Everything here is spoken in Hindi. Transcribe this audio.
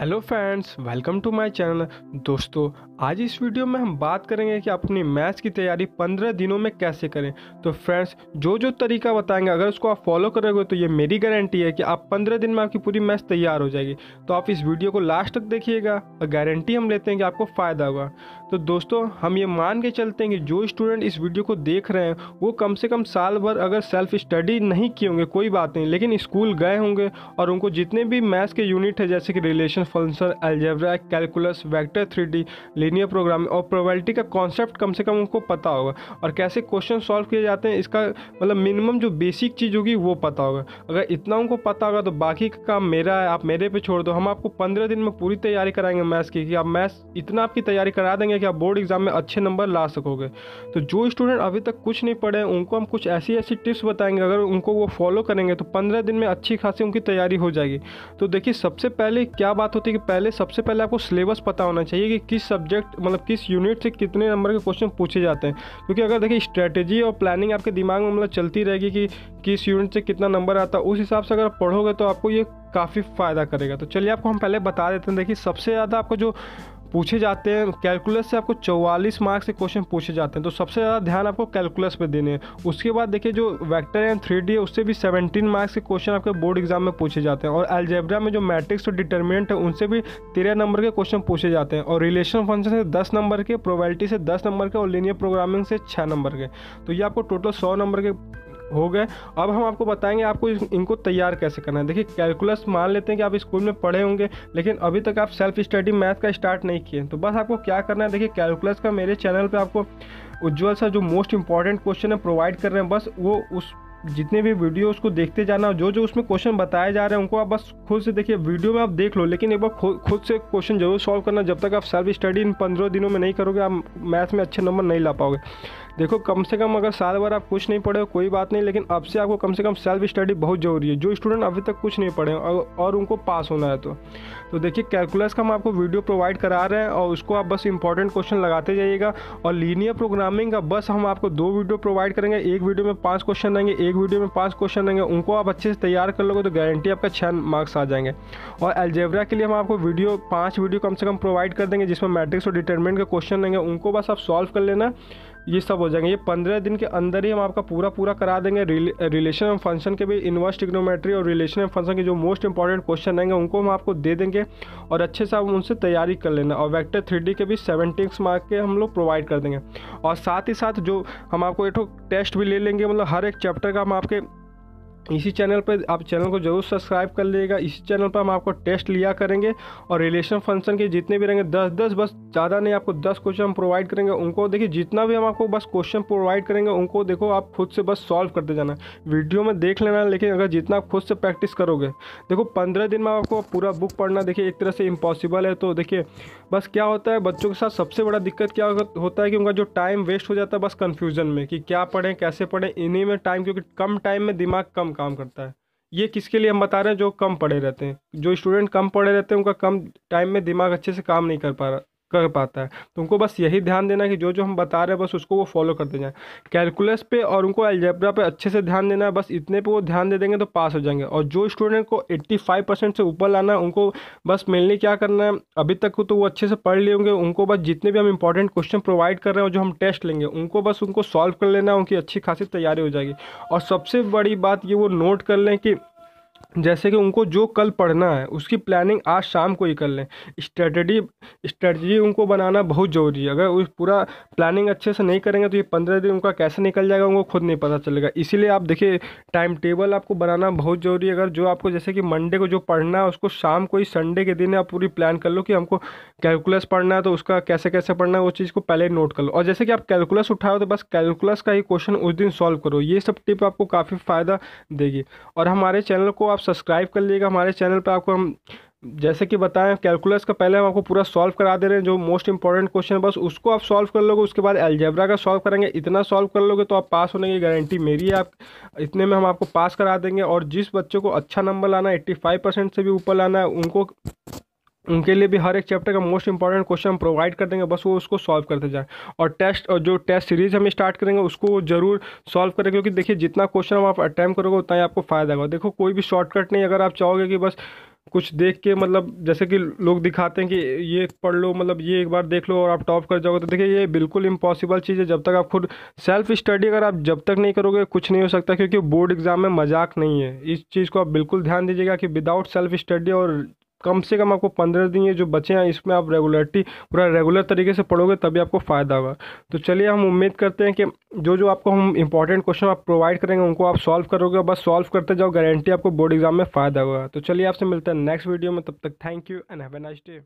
hello friends welcome to my channel दोस्तों आज इस वीडियो में हम बात करेंगे कि आप अपनी मैथ्स की तैयारी 15 दिनों में कैसे करें तो फ्रेंड्स जो जो तरीका बताएंगे अगर उसको आप फॉलो करोगे तो ये मेरी गारंटी है कि आप 15 दिन में आपकी पूरी मैथ्स तैयार हो जाएगी तो आप इस वीडियो को लास्ट तक देखिएगा और गारंटी हम लेते हैं कि आपको फ़ायदा होगा तो दोस्तों हम ये मान के चलते हैं कि जो स्टूडेंट इस वीडियो को देख रहे हैं वो कम से कम साल भर अगर सेल्फ स्टडी नहीं किए होंगे कोई बात नहीं लेकिन स्कूल गए होंगे और उनको जितने भी मैथ्स के यूनिट है जैसे कि relation function algebra calculus vector three linear programming और प्रोबेबिलिटी का कॉन्सेप्ट कम से कम उनको पता होगा और कैसे क्वेश्चन सॉल्व किए जाते हैं इसका मतलब मिनिमम जो बेसिक चीज़ होगी वो पता होगा अगर इतना उनको पता होगा तो बाकी का काम मेरा है आप मेरे पे छोड़ दो हम आपको पंद्रह दिन में पूरी तैयारी कराएंगे मैथ्स की कि आप मैथ्स इतना आपकी तैयारी करा देंगे कि आप बोर्ड एग्जाम में अच्छे नंबर ला सकोगे तो जो स्टूडेंट अभी तक कुछ नहीं पढ़े उनको हम कुछ ऐसी ऐसी टिप्स बताएंगे अगर उनको वो फॉलो करेंगे तो पंद्रह दिन में अच्छी खासी उनकी तैयारी हो जाएगी तो देखिए सबसे पहले क्या बात होती है कि पहले सबसे पहले आपको सिलेबस पता होना चाहिए कि किस सब्जेक्ट मतलब किस यूनिट से कितने नंबर के क्वेश्चन पूछे जाते हैं क्योंकि अगर देखिए स्ट्रैटेजी और प्लानिंग आपके दिमाग में मतलब चलती रहेगी कि किस यूनिट से कितना नंबर आता है उस हिसाब से अगर पढ़ोगे तो आपको ये काफ़ी फ़ायदा करेगा तो चलिए आपको हम पहले बता देते हैं देखिए सबसे ज़्यादा आपको जो पूछे जाते हैं कैलकुलस से आपको 44 मार्क्स के क्वेश्चन पूछे जाते हैं तो सबसे ज़्यादा ध्यान आपको कैलकुलस पे देने हैं उसके बाद देखिए जो वेक्टर एंड थ्री डी है उससे भी 17 मार्क्स के क्वेश्चन आपके बोर्ड एग्जाम में पूछे जाते हैं और एल्जेब्रा में जो मैट्रिक्स और डिटर्मिनेंट है उनसे भी तेरह नंबर के क्वेश्चन पूछे जाते हैं और रिलेशन फंक्शन से दस नंबर के प्रोबेलिटी से दस नंबर के और लीनियर प्रोग्रामिंग से छः नंबर के तो ये आपको टोटल सौ नंबर के हो गए अब हम आपको बताएंगे आपको इनको तैयार कैसे करना है देखिए कैलकुलस मान लेते हैं कि आप स्कूल में पढ़े होंगे लेकिन अभी तक आप सेल्फ स्टडी मैथ का स्टार्ट नहीं किए तो बस आपको क्या करना है देखिए कैलकुलस का मेरे चैनल पर आपको उज्ज्वल सा जो मोस्ट इंपॉर्टेंट क्वेश्चन है प्रोवाइड कर रहे हैं बस वो उस जितने भी वीडियो उसको देखते जाना जो जो उसमें क्वेश्चन बताए जा रहे हैं उनको आप बस खुद से देखिए वीडियो में आप देख लो लेकिन एक बार खुद से क्वेश्चन जरूर सॉल्व करना जब तक आप सेल्फ स्टडी इन पंद्रह दिनों में नहीं करोगे आप मैथ में अच्छे नंबर नहीं ला पाओगे देखो कम से कम अगर साल भर आप कुछ नहीं पढ़े हो कोई बात नहीं लेकिन अब से आपको कम से कम सेल्फ स्टडी बहुत ज़रूरी है जो स्टूडेंट अभी तक कुछ नहीं पढ़े और उनको पास होना है तो तो देखिए कैलकुलस का हम आपको वीडियो प्रोवाइड करा रहे हैं और उसको आप बस इंपॉर्टेंट क्वेश्चन लगाते जाइएगा और लीनियर प्रोग्रामिंग का बस हम आपको दो वीडियो प्रोवाइड करेंगे एक वीडियो में पाँच क्वेश्चन देंगे एक वीडियो में पाँच क्वेश्चन देंगे उनको आप अच्छे से तैयार कर लोगे तो गारंटी आपका छः मार्क्स आ जाएंगे और एलजेब्रा के लिए हम आपको वीडियो पाँच वीडियो कम से कम प्रोवाइड कर देंगे जिसमें मैट्रिक्स और डिटर्मेंट के क्वेश्चन देंगे उनको बस आप सॉल्व कर लेना ये सब हो जाएंगे ये पंद्रह दिन के अंदर ही हम आपका पूरा पूरा करा देंगे रिलेशन एंड फंक्शन के भी इन्वर्स टिग्नोमेट्री और रिलेशन एंड फंक्शन के जो मोस्ट इंपॉर्टेंट क्वेश्चन आएंगे उनको हम आपको दे देंगे और अच्छे से आप उनसे तैयारी कर लेना और वैक्टर थ्री के भी सेवेंटी मार्क के हम लोग प्रोवाइड कर देंगे और साथ ही साथ जो हम आपको एक टेस्ट भी ले लेंगे मतलब हर एक चैप्टर का हम आपके इसी चैनल पर आप चैनल को जरूर सब्सक्राइब कर लीजिएगा इसी चैनल पर हम आपको टेस्ट लिया करेंगे और रिलेशन फंक्शन के जितने भी रहेंगे दस दस बस ज़्यादा नहीं आपको दस क्वेश्चन हम प्रोवाइड करेंगे उनको देखिए जितना भी हम आपको बस क्वेश्चन प्रोवाइड करेंगे उनको देखो आप खुद से बस सॉल्व करते जाना वीडियो में देख लेना लेकिन अगर जितना आप खुद से प्रैक्टिस करोगे देखो पंद्रह दिन में आपको पूरा बुक पढ़ना देखिए एक तरह से इम्पॉसिबल है तो देखिए बस क्या होता है बच्चों के साथ सबसे बड़ा दिक्कत क्या होता है कि उनका जो टाइम वेस्ट हो जाता है बस कन्फ्यूजन में कि क्या पढ़ें कैसे पढ़ें इन्हीं में टाइम क्योंकि कम टाइम में दिमाग कम काम करता है ये किसके लिए हम बता रहे हैं जो कम पढ़े रहते हैं जो स्टूडेंट कम पढ़े रहते हैं उनका कम टाइम में दिमाग अच्छे से काम नहीं कर पा रहा कर पाता है तो उनको बस यही ध्यान देना है कि जो जो हम बता रहे हैं बस उसको वो फॉलो करते जाएँ कैलकुलस पे और उनको एल्जेब्रा पे अच्छे से ध्यान देना है बस इतने पे वो ध्यान दे देंगे तो पास हो जाएंगे और जो स्टूडेंट को 85 परसेंट से ऊपर लाना है उनको बस मेनली क्या करना है अभी तक तो वो अच्छे से पढ़ लिए होंगे उनको बस जितने भी हम इंपॉर्टेंट क्वेश्चन प्रोवाइड कर रहे हैं जो हम टेस्ट लेंगे उनको बस उनको सॉल्व कर लेना उनकी अच्छी खासी तैयारी हो जाएगी और सबसे बड़ी बात ये वो नोट कर लें कि जैसे कि उनको जो कल पढ़ना है उसकी प्लानिंग आज शाम को ही कर लें स्ट्रेटी स्ट्रेटजी उनको बनाना बहुत ज़रूरी है अगर उस पूरा प्लानिंग अच्छे से नहीं करेंगे तो ये पंद्रह दिन उनका कैसे निकल जाएगा उनको खुद नहीं पता चलेगा इसीलिए आप देखिए टाइम टेबल आपको बनाना बहुत ज़रूरी है अगर जो आपको जैसे कि मंडे को जो पढ़ना है उसको शाम को ही संडे के दिन आप पूरी प्लान कर लो कि हमको कैलकुलस पढ़ना है तो उसका कैसे कैसे पढ़ना है वो चीज़ को पहले नोट कर लो और जैसे कि आप कैलकुलस उठाओ तो बस कैलकुलस का ही क्वेश्चन उस दिन सॉल्व करो ये सब टिप आपको काफ़ी फ़ायदा देगी और हमारे चैनल को आप सब्सक्राइब कर लीजिएगा हमारे चैनल पर आपको हम जैसे कि बताएं कैलकुलस का पहले हम आपको पूरा सॉल्व करा दे रहे हैं जो मोस्ट इंपॉर्टेंट क्वेश्चन है बस उसको आप सॉल्व कर लोगे उसके बाद एलजेब्रा का सॉल्व करेंगे इतना सॉल्व कर लोगे तो आप पास होने की गारंटी मेरी है आप इतने में हम आपको पास करा देंगे और जिस बच्चों को अच्छा नंबर लाना है एट्टी फाइव परसेंट से भी ऊपर लाना है उनको उनके लिए भी हर एक चैप्टर का मोस्ट इंपॉर्टेंट क्वेश्चन हम प्रोवाइड कर देंगे बस वो उसको सॉल्व करते जाएं और टेस्ट और जो टेस्ट सीरीज हम स्टार्ट करेंगे उसको जरूर सॉल्व करें क्योंकि देखिए जितना क्वेश्चन हम आप अटैम्प करोगे उतना ही आपको फायदा होगा देखो कोई भी शॉर्टकट नहीं अगर आप चाहोगे कि बस कुछ देख के मतलब जैसे कि लोग दिखाते हैं कि ये पढ़ लो मतलब ये एक बार देख लो और आप टॉप कर जाओगे तो देखिए ये बिल्कुल इम्पॉसिबल चीज़ है जब तक आप खुद सेल्फ स्टडी अगर आप जब तक नहीं करोगे कुछ नहीं हो सकता क्योंकि बोर्ड एग्ज़ाम में मजाक नहीं है इस चीज़ को आप बिल्कुल ध्यान दीजिएगा कि विदाउट सेल्फ स्टडी और कम से कम आपको पंद्रह दिन ये जो बचे हैं इसमें आप रेगुलरिटी पूरा रेगुलर तरीके से पढ़ोगे तभी आपको फ़ायदा होगा तो चलिए हम उम्मीद करते हैं कि जो जो आपको हम इंपॉर्टेंट क्वेश्चन आप प्रोवाइड करेंगे उनको आप सॉल्व करोगे बस सॉल्व करते जाओ गारंटी आपको बोर्ड एग्जाम में फ़ायदा होगा तो चलिए आपसे मिलता है नेक्स्ट वीडियो में तब तक thank you and have a nice day